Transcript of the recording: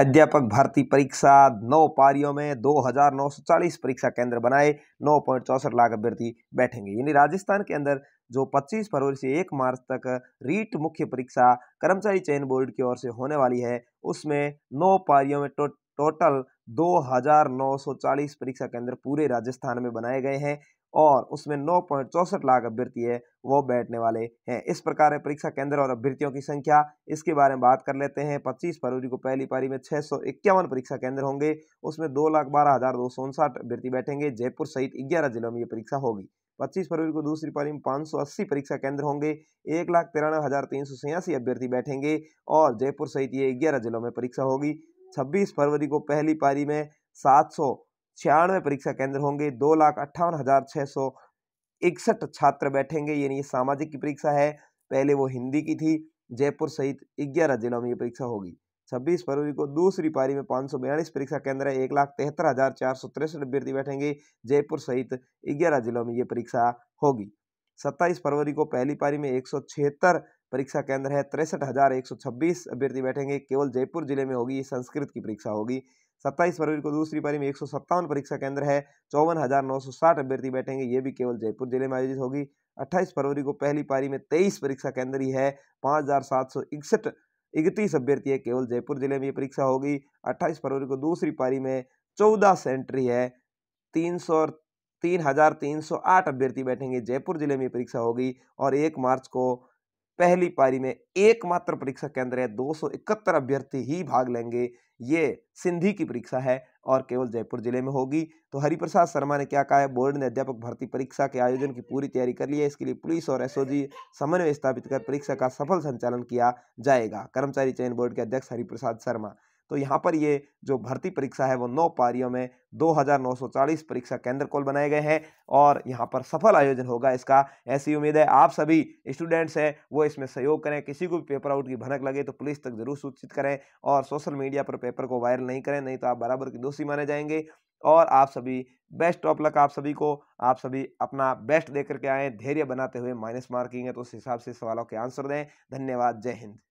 अध्यापक भर्ती परीक्षा नौ पारियों में 2,940 परीक्षा केंद्र बनाए नौ पॉइंट चौसठ लाख अभ्यर्थी बैठेंगे यानी राजस्थान के अंदर जो 25 फरवरी से 1 मार्च तक रीट मुख्य परीक्षा कर्मचारी चयन बोर्ड की ओर से होने वाली है उसमें नौ पारियों में टो, टोटल 2,940 परीक्षा केंद्र पूरे राजस्थान में बनाए गए हैं और उसमें नौ पॉइंट चौसठ लाख अभ्यर्थी है वो बैठने वाले हैं इस प्रकार है परीक्षा केंद्र और अभ्यर्थियों की संख्या इसके बारे में बात कर लेते हैं 25 फरवरी को पहली पारी में छः सौ इक्यावन परीक्षा केंद्र होंगे उसमें दो लाख बारह हज़ार दो सौ उनसठ अभ्यर्थी बैठेंगे जयपुर सहित ग्यारह जिलों में ये परीक्षा होगी पच्चीस फरवरी को दूसरी पारी में पाँच सौ अस्सी परीक्षा केंद्र होंगे एक लाख तिरानवे हज़ार तीन सौ छियासी अभ्यर्थी बैठेंगे और जयपुर सहित ये ग्यारह जिलों में परीक्षा होगी छब्बीस फरवरी को पहली पारी में सात सौ छियानवे परीक्षा केंद्र होंगे दो लाख अट्ठावन हज़ार छः सौ इकसठ छात्र बैठेंगे यानी ये सामाजिक की परीक्षा है पहले वो हिंदी की थी जयपुर सहित ग्यारह जिलों में ये परीक्षा होगी छब्बीस फरवरी को दूसरी पारी में पाँच सौ बयालीस परीक्षा केंद्र है एक लाख तिहत्तर हज़ार चार सौ तिरसठ अभ्यर्थी बैठेंगे जयपुर सहित ग्यारह जिलों में ये परीक्षा होगी सत्ताईस फरवरी को पहली पारी में एक सौ छिहत्तर परीक्षा केंद्र है तिरसठ हज़ार एक सौ छब्बीस अभ्यर्थी बैठेंगे केवल जयपुर जिले में होगी संस्कृत की परीक्षा होगी सत्ताईस फरवरी को दूसरी पारी में एक परीक्षा केंद्र है चौवन अभ्यर्थी बैठेंगे ये भी केवल जयपुर जिले में आयोजित होगी 28 फरवरी को पहली पारी में 23 परीक्षा केंद्र ही है पाँच हजार सात सौ इकसठ इकतीस अभ्यर्थी है केवल जयपुर जिले में ये परीक्षा होगी 28 फरवरी को दूसरी पारी में 14 सेंट्री है तीन सौ तीन हजार तीन सौ आठ अभ्यर्थी बैठेंगे जयपुर जिले में परीक्षा होगी और एक मार्च को पहली पारी में एकमात्र परीक्षा केंद्र है दो अभ्यर्थी ही भाग लेंगे ये सिंधी की परीक्षा है और केवल जयपुर जिले में होगी तो हरिप्रसाद शर्मा ने क्या कहा है बोर्ड ने अध्यापक भर्ती परीक्षा के आयोजन की पूरी तैयारी कर ली है इसके लिए पुलिस और एसओजी समन्वय स्थापित कर परीक्षा का सफल संचालन किया जाएगा कर्मचारी चयन बोर्ड के अध्यक्ष हरिप्रसाद शर्मा तो यहाँ पर ये जो भर्ती परीक्षा है वो नौ पारियों में 2940 परीक्षा केंद्र कोल बनाए गए हैं और यहाँ पर सफल आयोजन होगा इसका ऐसी उम्मीद है आप सभी स्टूडेंट्स हैं वो इसमें सहयोग करें किसी को भी पेपर आउट की भनक लगे तो पुलिस तक जरूर सूचित करें और सोशल मीडिया पर पेपर को वायरल नहीं करें नहीं तो आप बराबर की दोषी माने जाएंगे और आप सभी बेस्ट ऑफ लक आप सभी को आप सभी अपना बेस्ट दे करके आएँ धैर्य बनाते हुए माइनस मार्किंग है तो उस हिसाब से सवालों के आंसर दें धन्यवाद जय हिंद